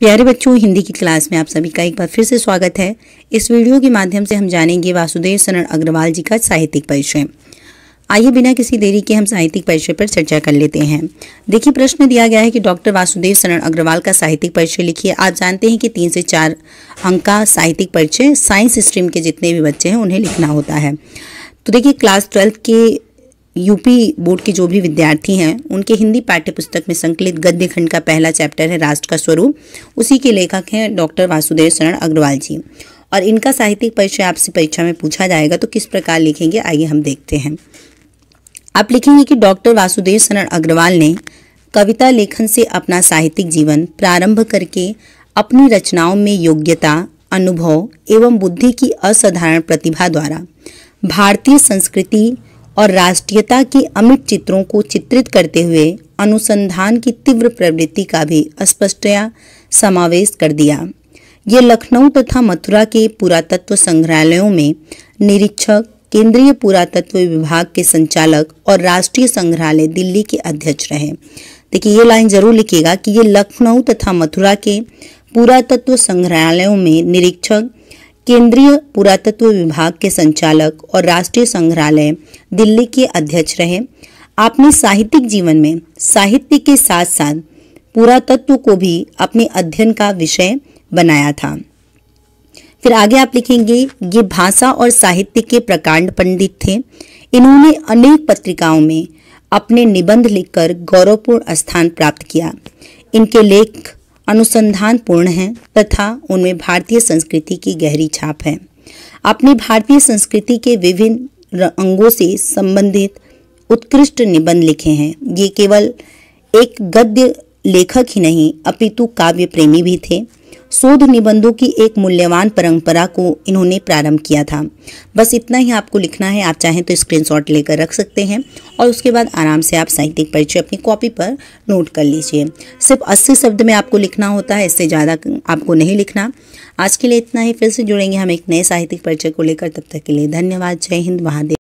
प्यारे बच्चों हिंदी की क्लास में आप सभी का एक बार फिर से स्वागत है इस वीडियो के माध्यम से हम जानेंगे वासुदेव शरण अग्रवाल जी का साहित्यिक परिचय आइए बिना किसी देरी के हम साहित्यिक परिचय पर चर्चा कर लेते हैं देखिए प्रश्न दिया गया है कि डॉक्टर वासुदेव शरण अग्रवाल का साहित्यिक परिचय लिखिए आप जानते हैं कि तीन से चार अंक का साहित्यिक परिचय साइंस स्ट्रीम के जितने भी बच्चे हैं उन्हें लिखना होता है तो देखिए क्लास ट्वेल्थ के यूपी बोर्ड के जो भी विद्यार्थी हैं उनके हिंदी पाठ्य पुस्तक में संकलित गद्य खंड का पहला चैप्टर है राष्ट्र का स्वरूप उसी के लेखक हैं डॉक्टर वासुदेव शरण अग्रवाल जी और इनका साहित्यिक परिचय आपसे परीक्षा में पूछा जाएगा तो किस प्रकार लिखेंगे आइए हम देखते हैं आप लिखेंगे कि डॉक्टर वासुदेव शरण अग्रवाल ने कविता लेखन से अपना साहित्यिक जीवन प्रारंभ करके अपनी रचनाओं में योग्यता अनुभव एवं बुद्धि की असाधारण प्रतिभा द्वारा भारतीय संस्कृति और राष्ट्रीयता की अमिट चित्रों को चित्रित करते हुए अनुसंधान की तीव्र प्रवृत्ति का भी स्पष्टया समावेश कर दिया ये लखनऊ तथा मथुरा के पुरातत्व संग्रहालयों में निरीक्षक केंद्रीय पुरातत्व विभाग के संचालक और राष्ट्रीय संग्रहालय दिल्ली के अध्यक्ष रहे देखिए ये लाइन जरूर लिखिएगा कि ये लखनऊ तथा मथुरा के पुरातत्व संग्रहालयों में निरीक्षक केंद्रीय पुरातत्व विभाग के संचालक और राष्ट्रीय संग्रहालय दिल्ली के अध्यक्ष रहे आपने साहित्यिक जीवन में साहित्य के साथ साथ पुरातत्व को भी अपने अध्ययन का विषय बनाया था फिर आगे आप लिखेंगे ये भाषा और साहित्य के प्रकांड पंडित थे इन्होंने अनेक पत्रिकाओं में अपने निबंध लिखकर गौरवपूर्ण स्थान प्राप्त किया इनके लेख अनुसंधान पूर्ण हैं तथा उनमें भारतीय संस्कृति की गहरी छाप है अपनी भारतीय संस्कृति के विभिन्न अंगों से संबंधित उत्कृष्ट निबंध लिखे हैं ये केवल एक गद्य लेखक ही नहीं अपितु काव्य प्रेमी भी थे शोध निबंधों की एक मूल्यवान परंपरा को इन्होंने प्रारंभ किया था बस इतना ही आपको लिखना है आप चाहें तो स्क्रीनशॉट लेकर रख सकते हैं और उसके बाद आराम से आप साहित्यिक परिचय अपनी कॉपी पर नोट कर लीजिए सिर्फ अस्सी शब्द में आपको लिखना होता है इससे ज़्यादा आपको नहीं लिखना आज के लिए इतना ही फिर से जुड़ेंगे हम एक नए साहित्यिक परिचय को लेकर तब तक के लिए धन्यवाद जय हिंद महादेव